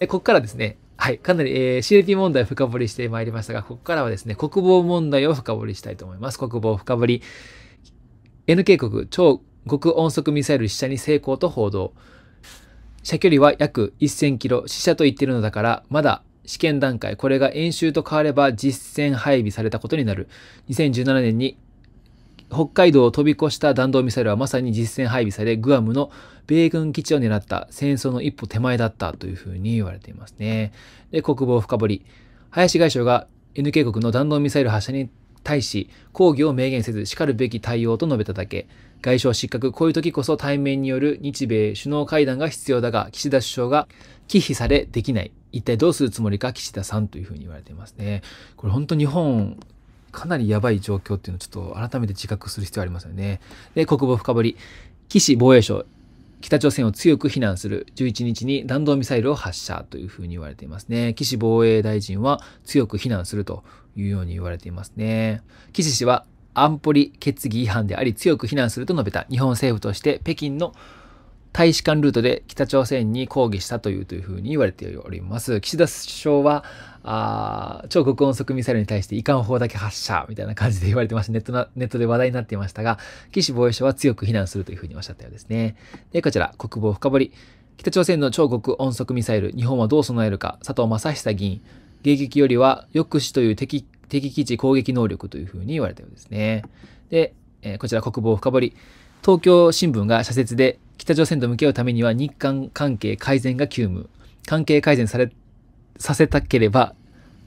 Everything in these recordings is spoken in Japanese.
で、ここからですね、はい、かなり、えー、c l p 問題を深掘りしてまいりましたが、ここからはですね、国防問題を深掘りしたいと思います。国防深掘り。NK 国超極音速ミサイル試射に成功と報道。射距離は約1000キロ、試射と言ってるのだから、まだ試験段階、これが演習と変われば実戦配備されたことになる。2017年に北海道を飛び越した弾道ミサイルはまさに実戦配備され、グアムの米軍基地を狙った戦争の一歩手前だったというふうに言われていますね。で、国防深掘り。林外相が NK 国の弾道ミサイル発射に対し、抗議を明言せず、叱るべき対応と述べただけ。外相失格、こういう時こそ対面による日米首脳会談が必要だが、岸田首相が忌避されできない。一体どうするつもりか、岸田さんというふうに言われていますね。これ本当日本かなりやばい状況っていうのをちょっと改めて自覚する必要ありますよね。で、国防深掘り。岸防衛省、北朝鮮を強く非難する11日に弾道ミサイルを発射というふうに言われていますね。岸防衛大臣は強く非難するというように言われていますね。岸氏は安保理決議違反であり強く非難すると述べた日本政府として北京の大使館ルートで北朝鮮に抗議したというというふうに言われております。岸田首相は、あ超極音速ミサイルに対して遺憾砲だけ発射みたいな感じで言われてましたネットな。ネットで話題になっていましたが、岸防衛省は強く非難するというふうにおっしゃったようですね。で、こちら、国防深掘り。北朝鮮の超極音速ミサイル、日本はどう備えるか、佐藤正久議員。迎撃よりは抑止という敵敵基地攻撃能力というふうに言われたようですね。で、えー、こちら国防深掘り。東京新聞が社説で北朝鮮と向き合うためには日韓関係改善が急務。関係改善され、させたければ、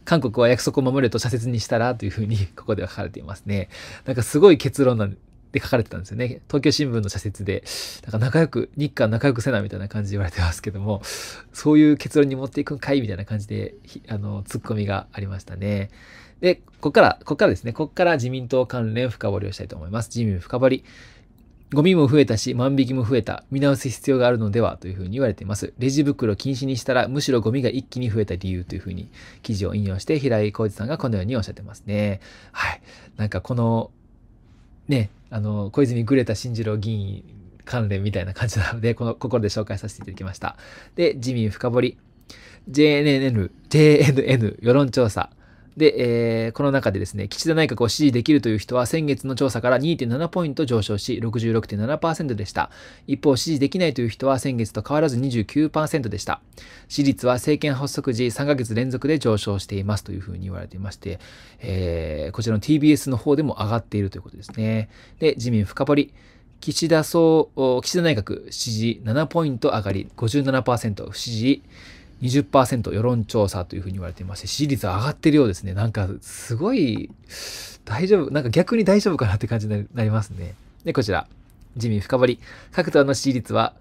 韓国は約束を守れと社説にしたらというふうに ここでは書かれていますね。なんかすごい結論なんで書かれてたんですよね。東京新聞の社説で、なんか仲良く、日韓仲良くせなみたいな感じで言われてますけども、そういう結論に持っていくんかいみたいな感じで、あの、ツッコミがありましたね。で、ここから、ここからですね、ここから自民党関連深掘りをしたいと思います。自民深掘り。ゴミも増えたし、万引きも増えた。見直す必要があるのではというふうに言われています。レジ袋禁止にしたら、むしろゴミが一気に増えた理由というふうに記事を引用して、平井浩二さんがこのようにおっしゃってますね。はい。なんかこの、ね、あの、小泉グレタ慎次郎議員関連みたいな感じなので、この心で紹介させていただきました。で、自民深掘り。JNN、JNN 世論調査。で、えー、この中でですね、岸田内閣を支持できるという人は先月の調査から2.7ポイント上昇し66.7%でした。一方、支持できないという人は先月と変わらず29%でした。支持率は政権発足時3ヶ月連続で上昇していますというふうに言われていまして、えー、こちらの TBS の方でも上がっているということですね。で、自民深掘り。岸田総、岸田内閣支持7ポイント上がり57%、不支持20%世論調査というふうに言われていまして、支持率は上がってるようですね。なんか、すごい、大丈夫、なんか逆に大丈夫かなって感じになりますね。で、こちら、自民深掘り。各党の支持率は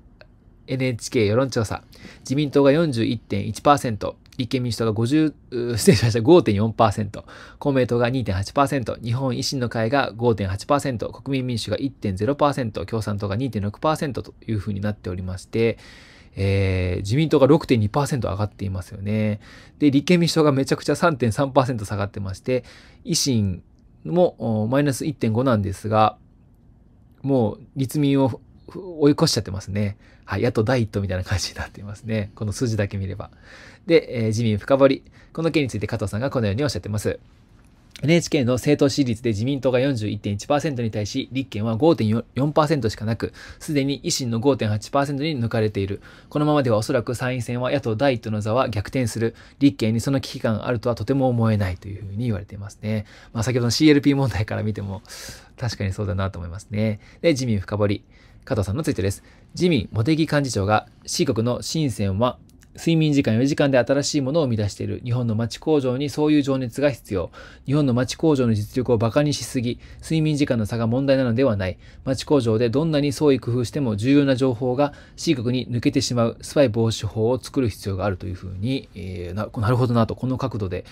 NHK 世論調査。自民党が41.1%、立憲民主党が50、失礼しました、5.4%、公明党が2.8%、日本維新の会が5.8%、国民民主が1.0%、共産党が2.6%というふうになっておりまして、えー、自民党が6.2%上がっていますよね。で、立憲民主党がめちゃくちゃ3.3%下がってまして、維新もマイナス1.5なんですが、もう立民を追い越しちゃってますね。はい、野党第一党みたいな感じになっていますね。この数字だけ見れば。で、えー、自民深掘り。この件について加藤さんがこのようにおっしゃってます。NHK の政党支持率で自民党が41.1%に対し、立憲は5.4%しかなく、すでに維新の5.8%に抜かれている。このままではおそらく参院選は野党第一党の座は逆転する。立憲にその危機感があるとはとても思えないというふうに言われていますね。まあ先ほどの CLP 問題から見ても、確かにそうだなと思いますね。で、自民深掘り。加藤さんのツイートです。自民、茂木幹事長が四国の新選は睡眠時間4時間で新しいものを生み出している。日本の町工場にそういう情熱が必要。日本の町工場の実力を馬鹿にしすぎ、睡眠時間の差が問題なのではない。町工場でどんなに創意工夫しても重要な情報が C 国に抜けてしまうスパイ防止法を作る必要があるというふうに、えー、ななるほどなと、この角度で、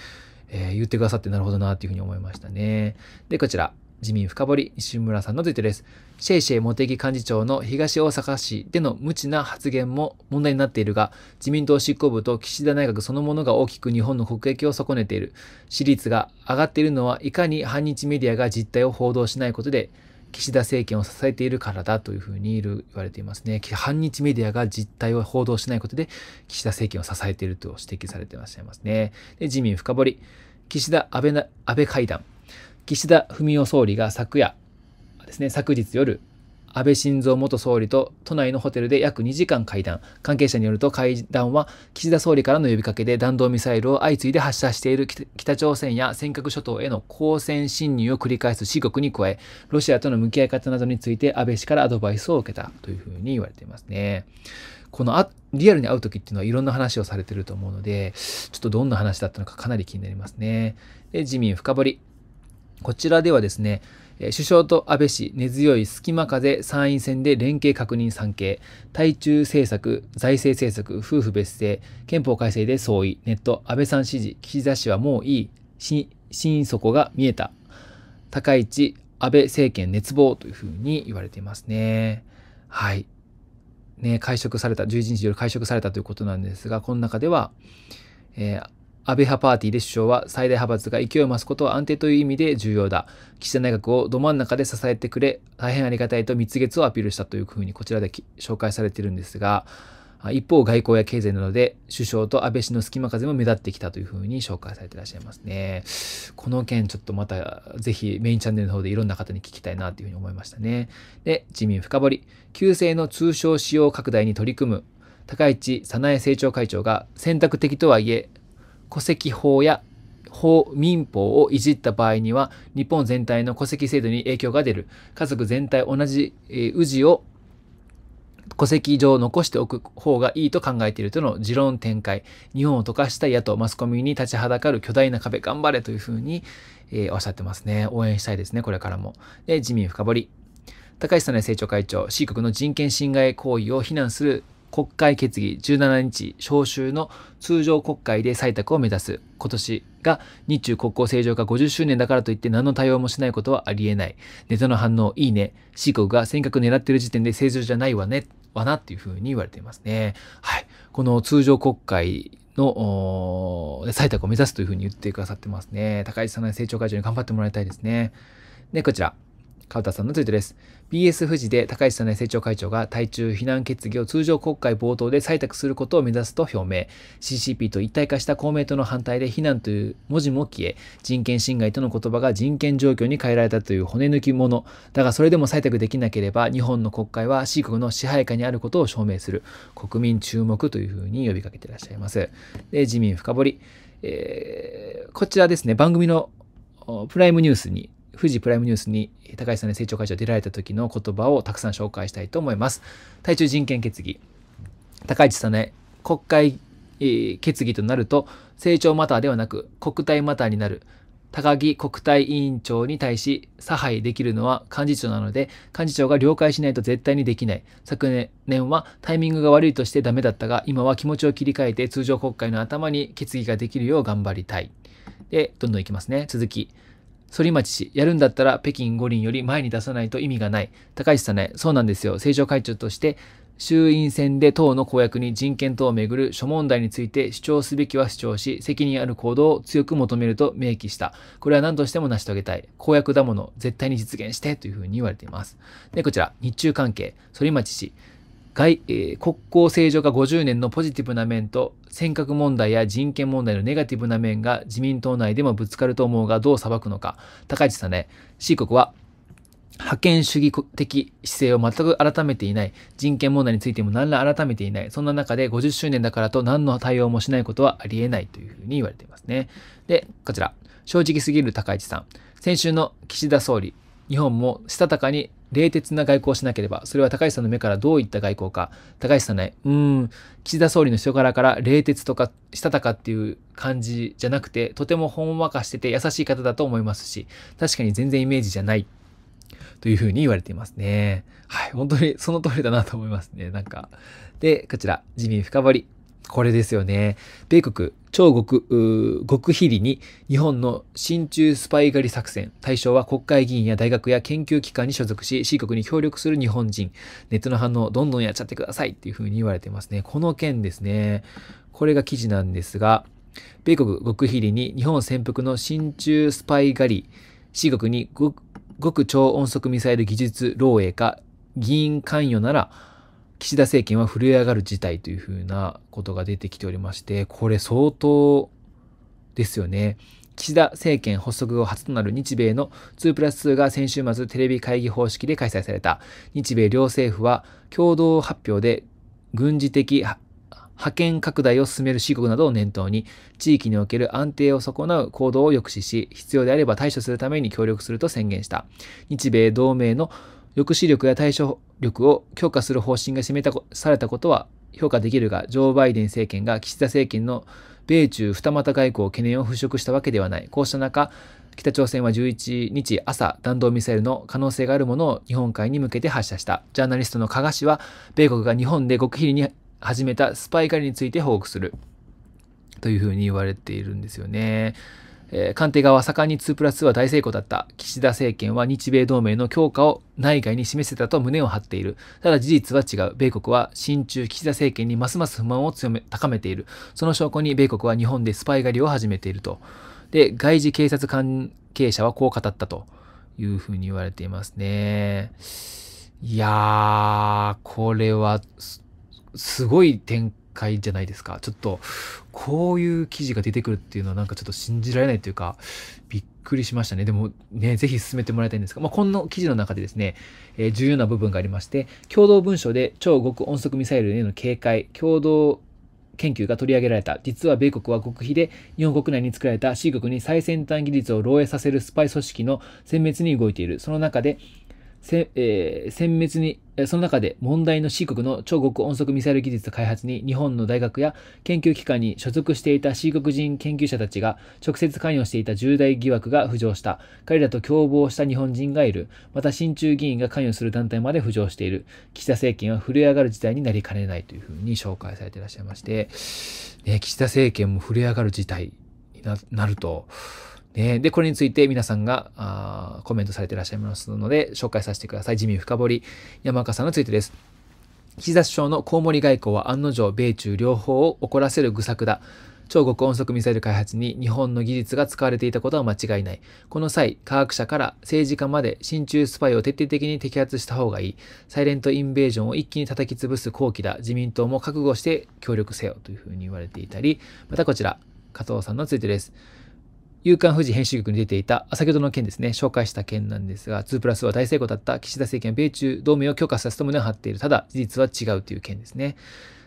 えー、言ってくださってなるほどなというふうに思いましたね。で、こちら。自民深掘西村さんのツイートです。シェイシェイ茂木幹事長の東大阪市での無知な発言も問題になっているが、自民党執行部と岸田内閣そのものが大きく日本の国益を損ねている。私立が上がっているのはいかに反日メディアが実態を報道しないことで、岸田政権を支えているからだというふうに言われていますね。反日メディアが実態を報道しないことで、岸田政権を支えていると指摘されていらっしゃいますね。で自民深掘岸田安倍安倍会談。岸田文雄総理が昨夜ですね、昨日夜、安倍晋三元総理と都内のホテルで約2時間会談。関係者によると会談は岸田総理からの呼びかけで弾道ミサイルを相次いで発射している北朝鮮や尖閣諸島への交戦侵入を繰り返す四国に加え、ロシアとの向き合い方などについて安倍氏からアドバイスを受けたというふうに言われていますね。このリアルに会う時っていうのはいろんな話をされてると思うので、ちょっとどんな話だったのかかなり気になりますね。で、自民深掘り。こちらではですね、首相と安倍氏、根強い隙間風、参院選で連携確認参経、対中政策、財政政策、夫婦別姓、憲法改正で相違、ネット、安倍さん支持、岸田氏はもういい、心底が見えた、高市、安倍政権熱望というふうに言われていますね。はい。ね、会食された、11日夜会食されたということなんですが、この中では、えー安倍派パーティーで首相は最大派閥が勢いを増すことは安定という意味で重要だ。岸田内閣をど真ん中で支えてくれ、大変ありがたいと蜜月をアピールしたというふうにこちらで紹介されているんですが、一方、外交や経済などで首相と安倍氏の隙間風も目立ってきたというふうに紹介されていらっしゃいますね。この件、ちょっとまたぜひメインチャンネルの方でいろんな方に聞きたいなというふうに思いましたね。で、自民深掘り。旧姓の通商使用拡大に取り組む。高市早苗政調会長が選択的とはいえ、戸籍法や法民法をいじった場合には、日本全体の戸籍制度に影響が出る。家族全体同じ、え氏を戸籍上残しておく方がいいと考えているとの持論展開。日本を溶かした野党マスコミに立ちはだかる巨大な壁頑張れというふうに、えー、おっしゃってますね。応援したいですね、これからも。で、自民深掘り。高市さんの政調会長、C 国の人権侵害行為を非難する国会決議17日召集の通常国会で採択を目指す今年が日中国交正常化50周年だからといって何の対応もしないことはありえない。ネタの反応いいね。四国が尖閣狙ってる時点で正常じゃないわね。わなっていうふうに言われていますね。はい。この通常国会の採択を目指すというふうに言ってくださってますね。高市さんの政調会長に頑張ってもらいたいですね。で、こちら。カウタさんのツイートです。BS 富士で高市早苗政調会長が対中非難決議を通常国会冒頭で採択することを目指すと表明。CCP と一体化した公明党の反対で非難という文字も消え、人権侵害との言葉が人権状況に変えられたという骨抜きもの。だがそれでも採択できなければ、日本の国会は C 国の支配下にあることを証明する。国民注目というふうに呼びかけていらっしゃいます。で、自民深掘り。えー、こちらですね、番組のプライムニュースに富士プライムニュースに高橋さんで政調会長出られた時の言葉をたくさん紹介したいと思います。対中人権決議。高市早苗、国会、えー、決議となると、政調マターではなく国体マターになる。高木国対委員長に対し差配できるのは幹事長なので、幹事長が了解しないと絶対にできない。昨年はタイミングが悪いとしてダメだったが、今は気持ちを切り替えて通常国会の頭に決議ができるよう頑張りたい。で、どんどんいきますね。続き。反町氏、やるんだったら北京五輪より前に出さないと意味がない。高橋さんね、そうなんですよ。政調会長として、衆院選で党の公約に人権等をめぐる諸問題について主張すべきは主張し、責任ある行動を強く求めると明記した。これは何としても成し遂げたい。公約だもの、絶対に実現してというふうに言われています。で、こちら、日中関係、反町氏。外、えー、国交正常化50年のポジティブな面と尖閣問題や人権問題のネガティブな面が自民党内でもぶつかると思うがどう裁くのか。高市さんね、C 国は覇権主義的姿勢を全く改めていない。人権問題についても何ら改めていない。そんな中で50周年だからと何の対応もしないことはありえないというふうに言われていますね。で、こちら。正直すぎる高市さん。先週の岸田総理、日本もしたたかに冷徹な外交をしなければ、それは高橋さんの目からどういった外交か、高橋さんね、うーん、岸田総理の人柄から冷徹とか、したたかっていう感じじゃなくて、とてもほんわかしてて優しい方だと思いますし、確かに全然イメージじゃないというふうに言われていますね。はい、本当にその通りだなと思いますね。なんか。で、こちら、自民深掘り。これですよね。米国、超極、極秘裏に日本の親中スパイ狩り作戦。対象は国会議員や大学や研究機関に所属し、C 国に協力する日本人。ネットの反応、どんどんやっちゃってくださいっていうふうに言われてますね。この件ですね。これが記事なんですが、米国極秘裏に日本潜伏の親中スパイ狩り。C 国に極超音速ミサイル技術漏洩か、議員関与なら、岸田政権は震え上がる事態というふうなことが出てきておりまして、これ相当ですよね。岸田政権発足後初となる日米の2プラス2が先週末テレビ会議方式で開催された。日米両政府は共同発表で軍事的派遣拡大を進める四国などを念頭に、地域における安定を損なう行動を抑止し、必要であれば対処するために協力すると宣言した。日米同盟の抑止力や対処力を強化する方針が示されたことは評価できるが、ジョー・バイデン政権が岸田政権の米中二股外交懸念を払拭したわけではない。こうした中、北朝鮮は11日朝、弾道ミサイルの可能性があるものを日本海に向けて発射した。ジャーナリストの加賀氏は、米国が日本で極秘裏に始めたスパイ狩りについて報告する。というふうに言われているんですよね。えー、官邸側は盛んに2プラスは大成功だった。岸田政権は日米同盟の強化を内外に示せたと胸を張っている。ただ事実は違う。米国は親中岸田政権にますます不満を強め、高めている。その証拠に米国は日本でスパイ狩りを始めていると。で、外事警察関係者はこう語ったというふうに言われていますね。いやー、これはす、すごい展解じゃないですか。ちょっと、こういう記事が出てくるっていうのはなんかちょっと信じられないというか、びっくりしましたね。でもね、ぜひ進めてもらいたいんですが、まあ、この記事の中でですね、えー、重要な部分がありまして、共同文書で超極音速ミサイルへの警戒、共同研究が取り上げられた。実は米国は極秘で日本国内に作られた C 国に最先端技術を漏洩させるスパイ組織の殲滅に動いている。その中でせ、えー、殲滅に、その中で問題の C 国の超極音速ミサイル技術開発に日本の大学や研究機関に所属していた C 国人研究者たちが直接関与していた重大疑惑が浮上した。彼らと共謀した日本人がいる。また親中議員が関与する団体まで浮上している。岸田政権は震え上がる事態になりかねないというふうに紹介されていらっしゃいまして、ね、岸田政権も震え上がる事態になると、ね、で、これについて皆さんがあコメントされていらっしゃいますので、紹介させてください。自民深掘り、山岡さんについてです。岸田首相のコウモリ外交は案の定、米中両方を怒らせる愚策だ。超極音速ミサイル開発に日本の技術が使われていたことは間違いない。この際、科学者から政治家まで親中スパイを徹底的に摘発した方がいい。サイレントインベージョンを一気に叩き潰す好機だ。自民党も覚悟して協力せよ。というふうに言われていたり、またこちら、加藤さんのついてです。夕刊富士編集局に出ていた、先ほどの件ですね、紹介した件なんですが、2プラスは大成功だった岸田政権は米中同盟を強化させた旨を張っている。ただ、事実は違うという件ですね。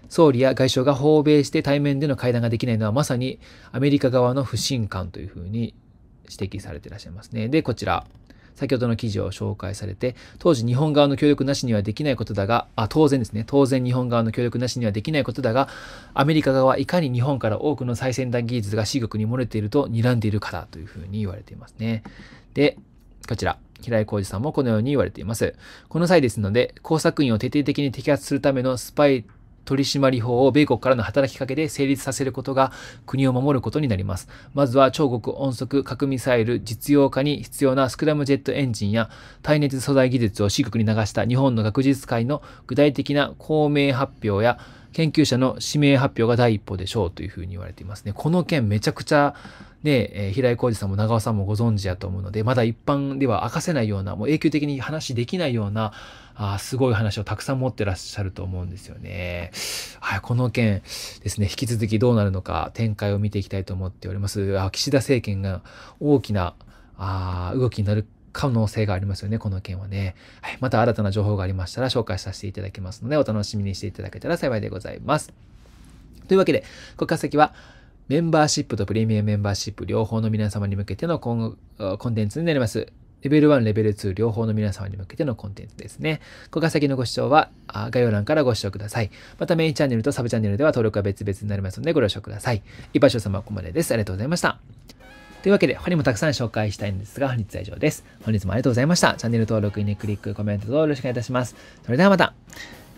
総理や外相が訪米して対面での会談ができないのはまさにアメリカ側の不信感というふうに指摘されていらっしゃいますね。で、こちら。先ほどの記事を紹介されて、当時日本側の協力なしにはできないことだが、あ、当然ですね、当然日本側の協力なしにはできないことだが、アメリカ側はいかに日本から多くの最先端技術が C 国に漏れていると睨んでいるかだというふうに言われていますね。で、こちら。平井浩二さんもこのように言われています。この際ですので、工作員を徹底的に摘発するためのスパイ取締法を米国からの働きかけで成立させることが国を守ることになります。まずは超極音速核ミサイル実用化に必要なスクラムジェットエンジンや耐熱素材技術を四国に流した日本の学術界の具体的な公明発表や研究者の指名発表が第一歩でしょうというふうに言われていますね。この件めちゃくちゃね、えー、平井浩二さんも長尾さんもご存知やと思うので、まだ一般では明かせないような、もう永久的に話できないような、あすごい話をたくさん持ってらっしゃると思うんですよね。はい、この件ですね、引き続きどうなるのか展開を見ていきたいと思っております。あ岸田政権が大きなあ動きになる可能性がありますよね、この件はね。はい。また新たな情報がありましたら紹介させていただきますので、お楽しみにしていただけたら幸いでございます。というわけで、国家席は、メンバーシップとプレミアムメンバーシップ両方の皆様に向けてのコンコンテンツになります。レベル1、レベル2両方の皆様に向けてのコンテンツですね。ここが先のご視聴は概要欄からご視聴ください。またメインチャンネルとサブチャンネルでは登録は別々になりますのでご了承ください。一般賞様はここまでです。ありがとうございました。というわけで、他にもたくさん紹介したいんですが、本日は以上です。本日もありがとうございました。チャンネル登録、いいね、クリック、コメントどぞよろしくお願いいたします。それではまた。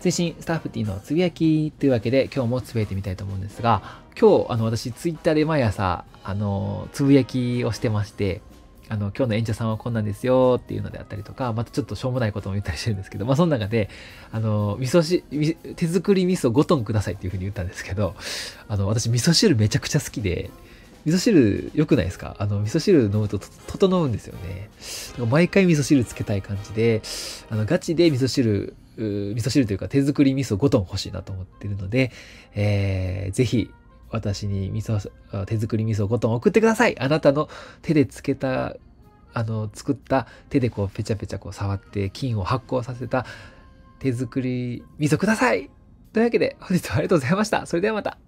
追伸スタッフティーのつぶやきというわけで今日もつぶやいてみたいと思うんですが今日あの私ツイッターで毎朝あのつぶやきをしてましてあの今日の演者さんはこんなんですよっていうのであったりとかまたちょっとしょうもないことも言ったりしてるんですけどまあその中であの味噌汁手作り味噌5トンくださいっていうふうに言ったんですけどあの私味噌汁めちゃくちゃ好きで味噌汁良くないですかあの、味噌汁飲むと整うんですよね。毎回味噌汁つけたい感じで、あの、ガチで味噌汁、味噌汁というか手作り味噌5トン欲しいなと思ってるので、えー、ぜひ私に味噌、手作り味噌5トン送ってくださいあなたの手でつけた、あの、作った手でこうペチャペチャこう触って菌を発酵させた手作り味噌くださいというわけで本日はありがとうございました。それではまた。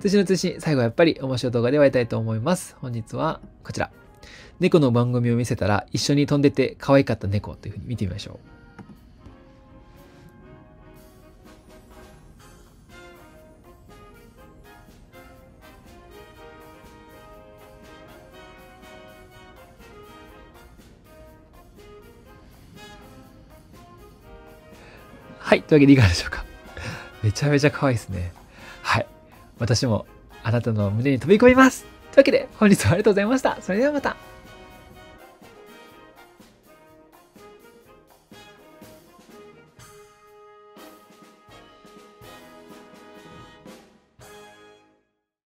通信の通信、最後はやっぱり面白い動画で終わりたいと思います。本日はこちら。猫の番組を見せたら一緒に飛んでて可愛かった猫というふうに見てみましょう。はい。というわけでいかがでしょうか。めちゃめちゃ可愛いですね。私もあなたの胸に飛び込みますというわけで、本日はありがとうございました。それではまた。